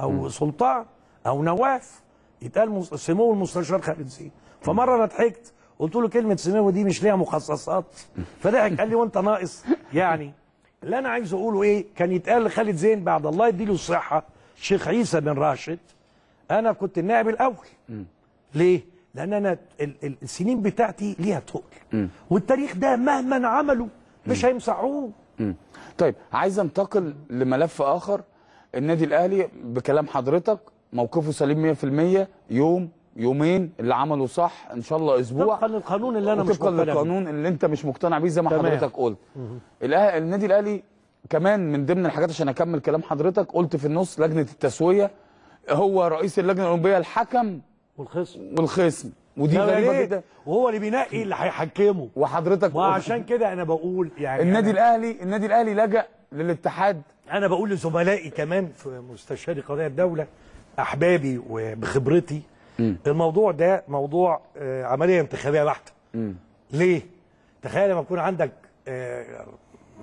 او م. سلطان او نواف يتقال سمو المستشار خالد زين فمره انا ضحكت قلت له كلمه سمو دي مش ليها مخصصات فضحك قال لي وانت ناقص يعني اللي انا عايز اقوله ايه كان يتقال لخالد زين بعد الله يديله الصحه شيخ عيسى بن راشد انا كنت النائب الاول ليه لان انا السنين بتاعتي ليها تقل والتاريخ ده مهما عملوا مش هيمسحوه طيب عايز انتقل لملف اخر النادي الاهلي بكلام حضرتك موقفه سليم 100% يوم يومين اللي عمله صح ان شاء الله اسبوع طبقا للقانون اللي انا مش مقتنع طبقا للقانون اللي انت مش مقتنع بيه زي ما تمام. حضرتك قلت النادي الاهلي كمان من ضمن الحاجات عشان اكمل كلام حضرتك قلت في النص لجنه التسويه هو رئيس اللجنه الاولمبيه الحكم والخصم والخصم ودي غريبه جدا وهو اللي بينقي اللي هيحكمه وحضرتك وعشان كده انا بقول يعني النادي الاهلي النادي الاهلي لجأ للاتحاد انا بقول لزملائي كمان في مستشاري قضايا الدوله احبابي وبخبرتي م. الموضوع ده موضوع آه، عمليه انتخابيه بحته ليه تخيل لما يكون عندك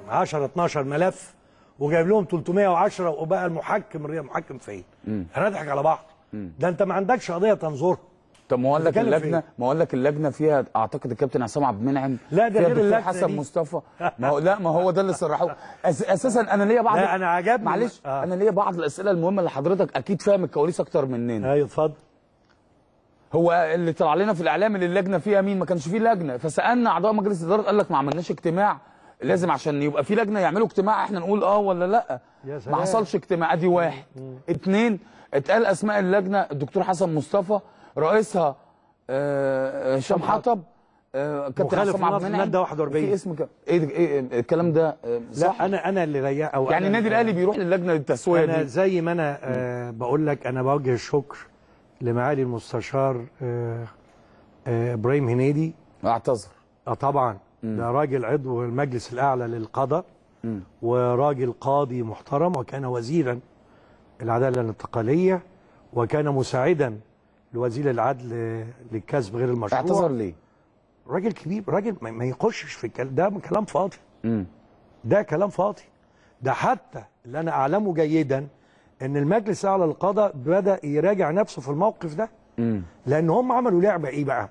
10 آه، 12 ملف وجايب لهم 310 وبقى المحكم محكم فين هنضحك على بعض ده انت ما عندكش قضيه تنظرها طب ما هو لك اللجنه إيه؟ ما هو لك اللجنه فيها اعتقد الكابتن عصام عبد المنعم لا ده غير اللجنه حسن مصطفى ما هو لا ما هو ده اللي صرحوه اساسا انا ليا بعض لا انا عجبني معلش آه. انا ليا بعض الاسئله المهمه اللي حضرتك اكيد فاهم الكواليس اكتر مننا ايوه اتفضل هو اللي طلع لنا في الاعلام اللي اللجنه فيها مين ما كانش فيه لجنه فسالنا اعضاء مجلس الاداره قال لك ما عملناش اجتماع لازم عشان يبقى في لجنه يعملوا اجتماع احنا نقول اه ولا لا ما حصلش اجتماع ادي واحد اتنين اتقال اسماء اللجنه الدكتور حسن مصطفى رئيسها آه، آه، هشام حطب آه، كابتن عصام عبد المنعم ده 41 في اسم إيه،, ايه, إيه الكلام ده صح لا انا انا اللي ريق او يعني النادي الاهلي بيروح للجنه للتسويه انا دي. زي ما انا بقول لك انا بوجه الشكر لمعالي المستشار ابراهيم هنيدي اعتذر اه طبعا م. ده راجل عضو المجلس الاعلى للقضاء وراجل قاضي محترم وكان وزيرا العداله الانتقاليه وكان مساعدا لوزير العدل للكسب غير المشروع اعتذر ليه؟ راجل كبير راجل ما يخشش في الكلام ده كلام فاضي امم ده كلام فاضي ده حتى اللي انا اعلمه جيدا ان المجلس الاعلى للقضاء بدا يراجع نفسه في الموقف ده امم لان هم عملوا لعبه ايه بقى؟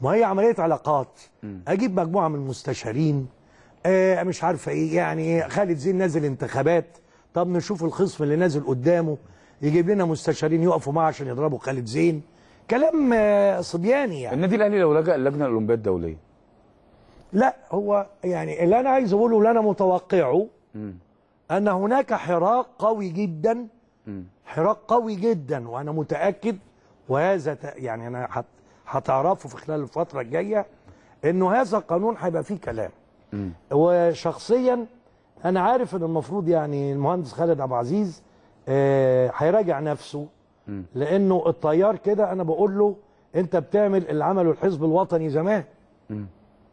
ما هي عمليه علاقات مم. اجيب مجموعه من المستشارين آه مش عارفه ايه يعني خالد زين نازل انتخابات طب نشوف الخصم اللي نازل قدامه يجيب لنا مستشارين يقفوا معاه عشان يضربوا خالد زين كلام آه، صبياني يعني النادي الاهلي لو لجأ اللجنه الاولمبيه الدوليه لا هو يعني اللي انا عايز اقوله اللي انا متوقعه م. ان هناك حراك قوي جدا م. حراك قوي جدا وانا متاكد وهذا يعني انا هتعرفه في خلال الفتره الجايه انه هذا القانون هيبقى فيه كلام م. وشخصيا انا عارف ان المفروض يعني المهندس خالد عبد العزيز آه، هيراجع نفسه لانه الطيار كده انا بقول له انت بتعمل اللي عمله الحزب الوطني زمان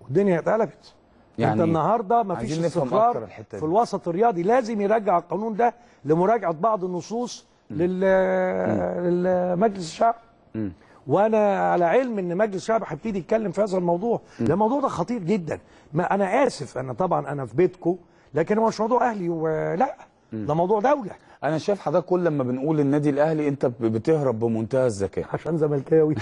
والدنيا اتقلبت يعني انت النهارده مفيش استقرار في الوسط الرياضي لازم يرجع القانون ده لمراجعه بعض النصوص للمجلس الشعب وانا على علم ان مجلس الشعب هيبتدي يتكلم في هذا الموضوع ده الموضوع ده خطير جدا ما انا اسف انا طبعا انا في بيتكم لكن هو مش موضوع اهلي ولا ده موضوع دوله انا شايف حضرتك كل لما بنقول النادي الاهلي انت بتهرب بمنتهى الذكاء عشان زملكاوي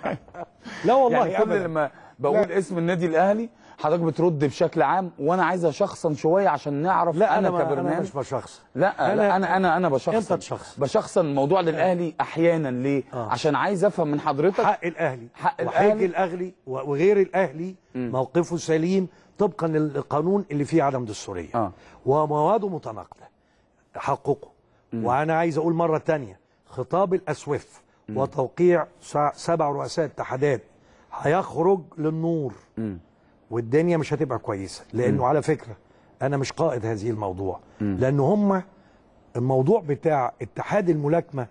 لا والله يعني كل لما بقول لا. اسم النادي الاهلي حضرتك بترد بشكل عام وانا عايز شخصا شويه عشان نعرف لا انا, كبرنامج كبرنامج انا مش بشخص لا, انا انا انا انا بشخصا انت بشخص بشخصا موضوع للاهلي آه. احيانا ليه آه. عشان عايز افهم من حضرتك حق الاهلي حق الاهلي الاهلي وغير الاهلي م. موقفه سليم طبقا للقانون اللي فيه عدم دستوريه آه. ومواده متناقضه تحققه مم. وانا عايز اقول مره تانية خطاب الاسوف مم. وتوقيع سبع رؤساء اتحادات هيخرج للنور مم. والدنيا مش هتبقى كويسه لانه مم. على فكره انا مش قائد هذه الموضوع م. لان هم الموضوع بتاع اتحاد الملاكمه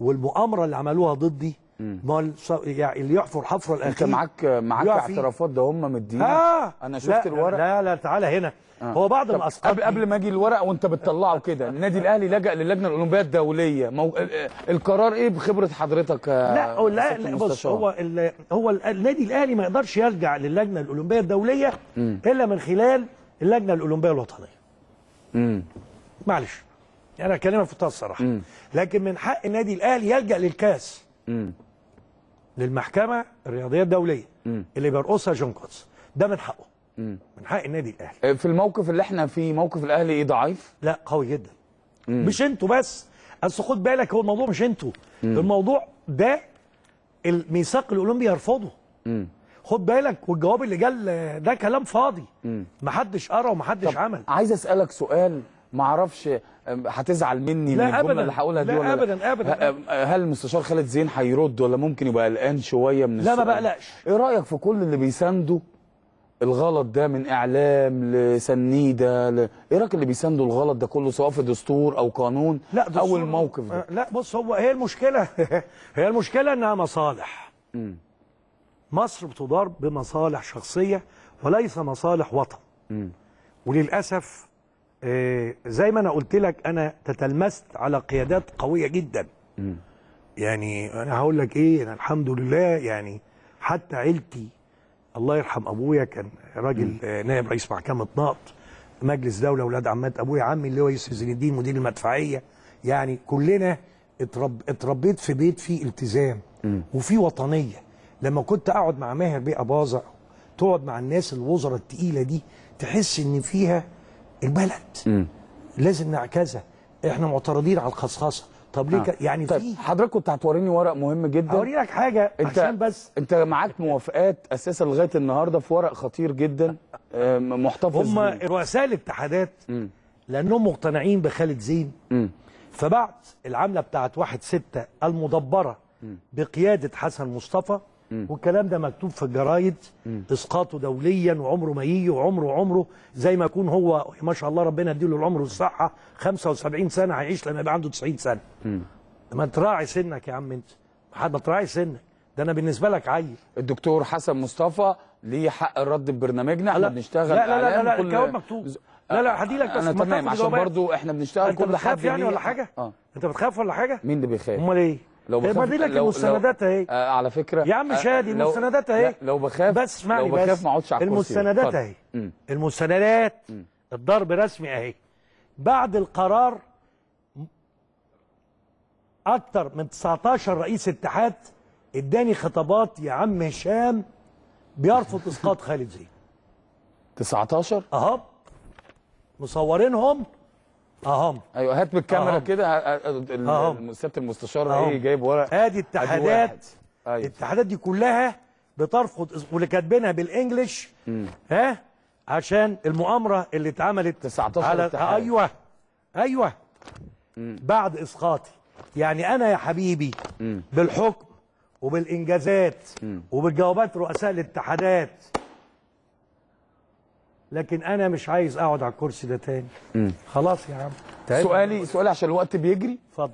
والمؤامره اللي عملوها ضدي ما يعني اللي يحفر حفره الاخير انت معاك معاك اعترافات ده هم مدينك آه انا شفت لا الورق لا لا تعالى هنا آه هو بعض الاسقاط قبل قبل ما اجي الورق وانت بتطلعه كده النادي الاهلي لجا للجنه الاولمبيه الدوليه مو... القرار ايه بخبره حضرتك لا لا, لا بص هو ال... هو النادي الاهلي ما يقدرش يلجا للجنه الاولمبيه الدوليه م. الا من خلال اللجنه الاولمبيه الوطنيه امم معلش انا كلمة في الصراحه لكن من حق النادي الاهلي يلجا للكاس مم. للمحكمه الرياضيه الدوليه مم. اللي بيرقصها جون كوتس ده من حقه مم. من حق النادي الاهلي آه، في الموقف اللي احنا فيه موقف الاهلي ايه ضعيف لا قوي جدا مم. مش انتوا بس اصل خد بالك هو الموضوع مش انتوا الموضوع ده الميثاق الاولمبي يرفضه خد بالك والجواب اللي جال ده كلام فاضي محدش قرا ومحدش عمل عايز اسالك سؤال ما اعرفش هتزعل مني لا من الجمله اللي هقولها دي لا ابدا ابدا هل المستشار خالد زين هيرد ولا ممكن يبقى قلقان شويه من لا ما بقلقش ايه رايك في كل اللي بيساندوا الغلط ده من اعلام لسنيده ل... ايه رايك اللي بيساندوا الغلط ده كله سواء في دستور او قانون لا دستور او الموقف ده أه، لا بص هو هي المشكله هي المشكله انها مصالح م. مصر بتدار بمصالح شخصيه وليس مصالح وطن م. وللاسف إيه، زي ما انا قلت لك انا تتلمست على قيادات قويه جدا م. يعني انا هقول لك ايه انا الحمد لله يعني حتى عيلتي الله يرحم ابويا كان راجل آه، نائب رئيس محكمه نقط مجلس دوله ولاد عمات ابويا عمي اللي هو يوسف زين الدين مدير المدفعيه يعني كلنا اترب اتربيت في بيت فيه التزام م. وفيه وطنيه لما كنت اقعد مع ماهر بيه اباظه تقعد مع الناس الوزراء التقيله دي تحس ان فيها البلد م. لازم نعكسها احنا معترضين على الخصخصه طب ليه آه. يعني طيب في حضرتك كنت هتوريني ورق مهم جدا هوريلك حاجه انت عشان بس انت معاك موافقات اساسا لغايه النهارده في ورق خطير جدا آه، محتفظ هم رؤساء الاتحادات م. لانهم مقتنعين بخالد زين م. فبعد العمله بتاعت 1 6 المدبره م. بقياده حسن مصطفى والكلام ده مكتوب في الجرايد اسقاطه دوليا وعمره ما يجي وعمره عمره زي ما يكون هو ما شاء الله ربنا يديله العمر والصحه 75 سنه هيعيش لما يبقى عنده 90 سنه ما تراعي سنك يا عم انت ما تراعي سنك ده انا بالنسبه لك عيل الدكتور حسن مصطفى ليه حق الرد في برنامجنا احنا بنشتغل لا لا لا لا, لا الكلام مكتوب لا لا آه، هدي لك آه، بس انا تمام عشان برضه احنا بنشتغل كل حد يعني ولا حاجه آه. انت بتخاف ولا حاجه مين اللي بيخاف امال ايه لو بخاف ما لك المستندات اهي آه، على فكره يا عم آه، شادي المستندات اهي لو بخاف بس اسمعني بس بخاف ما اقعدش على الكرسي المستندات اهي المستندات الضرب رسمي اهي بعد القرار اكتر من 19 رئيس اتحاد اداني خطابات يا عم هشام بيرفض اسقاط خالد زين 19 اهو مصورينهم اهم ايوه هات بالكاميرا كده سياده المستشار ايه جايب ورق ادي اتحادات أيوة. الاتحادات دي كلها بترفض واللي كاتبينها بالانجلش ها عشان المؤامره اللي اتعملت 19 على اتحاد. ايوه ايوه مم. بعد اسقاطي يعني انا يا حبيبي مم. بالحكم وبالانجازات مم. وبالجوابات رؤساء الاتحادات لكن انا مش عايز اقعد على الكرسي ده تاني مم. خلاص يا عم طيب. سؤالي سؤالي عشان الوقت بيجري اتفضل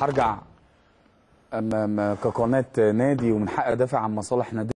هرجع اما كقناه نادي ومن حق ادافع عن مصالح نادي